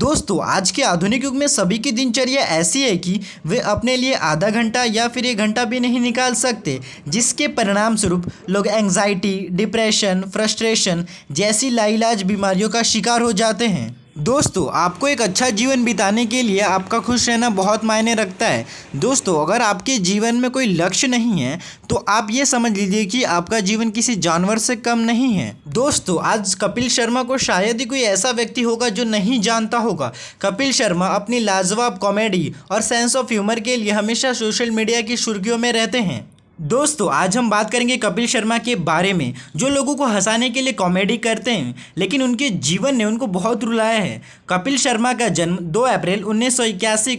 दोस्तों आज के आधुनिक युग में सभी की दिनचर्या ऐसी है कि वे अपने लिए आधा घंटा या फिर एक घंटा भी नहीं निकाल सकते जिसके परिणाम स्वरूप लोग एंजाइटी डिप्रेशन फ्रस्ट्रेशन जैसी लाइलाज बीमारियों का शिकार हो जाते हैं दोस्तों आपको एक अच्छा जीवन बिताने के लिए आपका खुश रहना बहुत मायने रखता है दोस्तों अगर आपके जीवन में कोई लक्ष्य नहीं है तो आप ये समझ लीजिए कि आपका जीवन किसी जानवर से कम नहीं है दोस्तों आज कपिल शर्मा को शायद ही कोई ऐसा व्यक्ति होगा जो नहीं जानता होगा कपिल शर्मा अपनी लाजवाब कॉमेडी और सेंस ऑफ ह्यूमर के लिए हमेशा सोशल मीडिया की सुर्खियों में रहते हैं दोस्तों आज हम बात करेंगे कपिल शर्मा के बारे में जो लोगों को हंसाने के लिए कॉमेडी करते हैं लेकिन उनके जीवन ने उनको बहुत रुलाया है कपिल शर्मा का जन्म 2 अप्रैल उन्नीस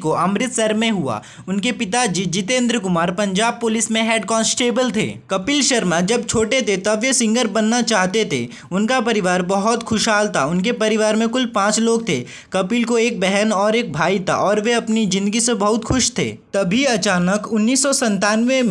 को अमृतसर में हुआ उनके पिताजी जितेंद्र कुमार पंजाब पुलिस में हेड कांस्टेबल थे कपिल शर्मा जब छोटे थे तब वे सिंगर बनना चाहते थे उनका परिवार बहुत खुशहाल था उनके परिवार में कुल पाँच लोग थे कपिल को एक बहन और एक भाई था और वे अपनी ज़िंदगी से बहुत खुश थे तभी अचानक उन्नीस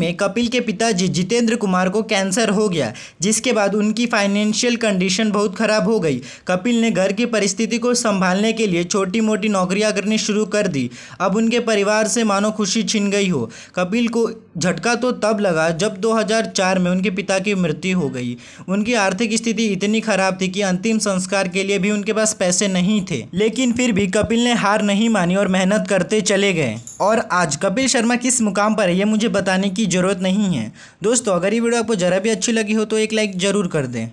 में कपिल के पिताजी जितेंद्र कुमार को कैंसर हो गया जिसके बाद उनकी फाइनेंशियल कंडीशन बहुत खराब हो गई कपिल ने घर की परिस्थिति को संभालने के लिए छोटी मोटी नौकरियां करनी शुरू कर दी अब उनके परिवार से मानो खुशी छिन गई हो कपिल को झटका तो तब लगा जब 2004 में उनके पिता की मृत्यु हो गई उनकी आर्थिक स्थिति इतनी खराब थी कि अंतिम संस्कार के लिए भी उनके पास पैसे नहीं थे लेकिन फिर भी कपिल ने हार नहीं मानी और मेहनत करते चले गए और आज कपिल शर्मा किस मुकाम पर है ये मुझे बताने की ज़रूरत नहीं है दोस्तों अगर ये वीडियो आपको ज़रा भी अच्छी लगी हो तो एक लाइक ज़रूर कर दें